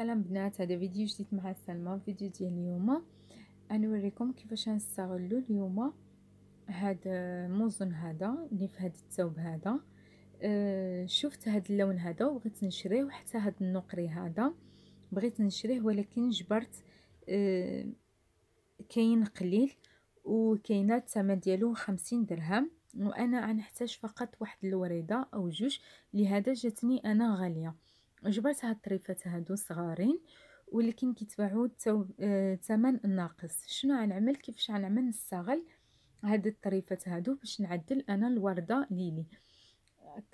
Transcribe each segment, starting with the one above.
السلام بنات هذا فيديو جديد مع سلمى فيديو ديال اليوم غنوريكم كيفاش غنستغلو اليوم هاد الموزون هذا اللي في هذا الثوب هذا أه شفت هاد اللون هذا وبغيت نشريه وحتى هاد النقري هذا بغيت نشريه ولكن جبرت أه كاين قليل وكاينه الثمن ديالو 50 درهم وانا غنحتاج فقط واحد الوريده او جوج لهذا جاتني انا غاليه جبرت هاد الطريفات هادو صغارين ولكن كيتباعوا الثمن آه الناقص شنو غنعمل كيفاش غنعمل نستغل هاد الطريفات هادو باش نعدل انا الورده ليلي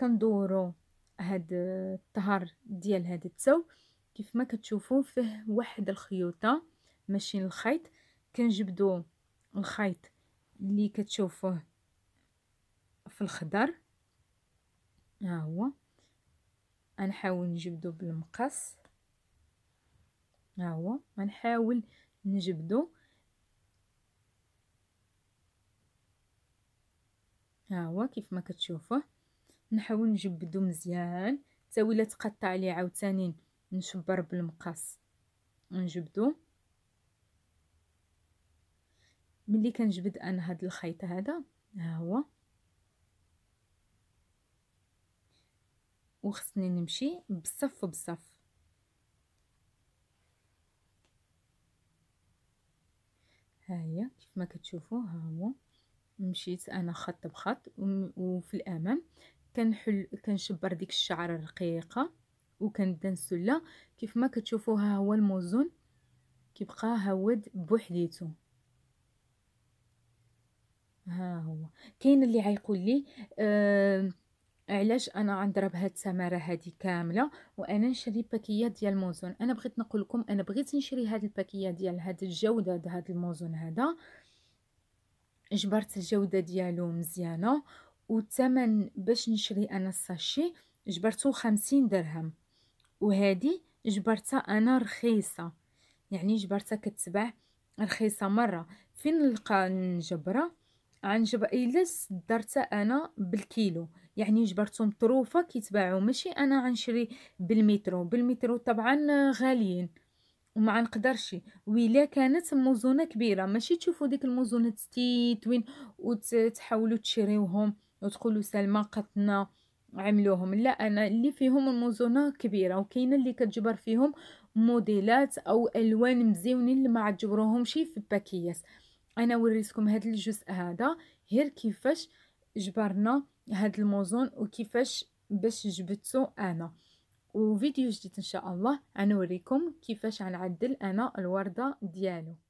كندورو هاد آه، الطهر ديال هاد التو كيف ما كتشوفوا فيه واحد الخيوطه ماشي الخيط كنجبدو الخيط اللي كتشوفوه في الخضر ها هو غنحاول نجبدو بالمقص ها هو غنحاول نجبدو ها هو كيف ما كتشوفوه نحاول نجبدو مزيان حتى ولا تقطع لي عاوتاني نشبر بالمقص نجبدو ملي كنجبد انا هاد الخيط هذا ها هو وخصني نمشي بصف بصف ها هي كيف ما كتشوفوا ها هو مشيت انا خط بخط وفي الامام كنحل كنشبر ديك الشعره الرقيقه وكنبدا نسله كيف ما كتشوفوا ها هو الموزون كيبقى هود بوحديتو ها هو كاين اللي عيقول لي آه علاش انا غنضرب هاد السماره هادي كامله وانا نشري باكيه ديال الموزون انا بغيت نقول لكم انا بغيت نشري هاد الباكيه ديال هاد الجوده هاد الموزون هذا جبرت الجوده ديالو مزيانه والثمن باش نشري انا الساشي جبرتو خمسين درهم وهادي جبرتها انا رخيصه يعني جبرتها كتباع رخيصه مره فين نلقى نجبره عنجب الا درتها انا بالكيلو يعني جبرتهم طروفه كيتباعوا ماشي انا غنشري بالمترو بالمترو طبعا غاليين وما نقدرش ويلا كانت موزونه كبيره ماشي تشوفوا ديك الموزونه تستيتوين وتحاولوا تشريوهم وتقولوا سلمى قتنا عملوهم لا انا اللي فيهم الموزونه كبيره وكاينه اللي كتجبر فيهم موديلات او الوان مزيونين اللي ما عجبروهمش في الباكيات انا وريتكم هذا الجزء هذا غير كيفاش جبرنا هاد الموزون وكيفاش باش جبتو انا وفيديو جديد ان شاء الله غنوريكم كيفاش غنعدل انا الورده ديالو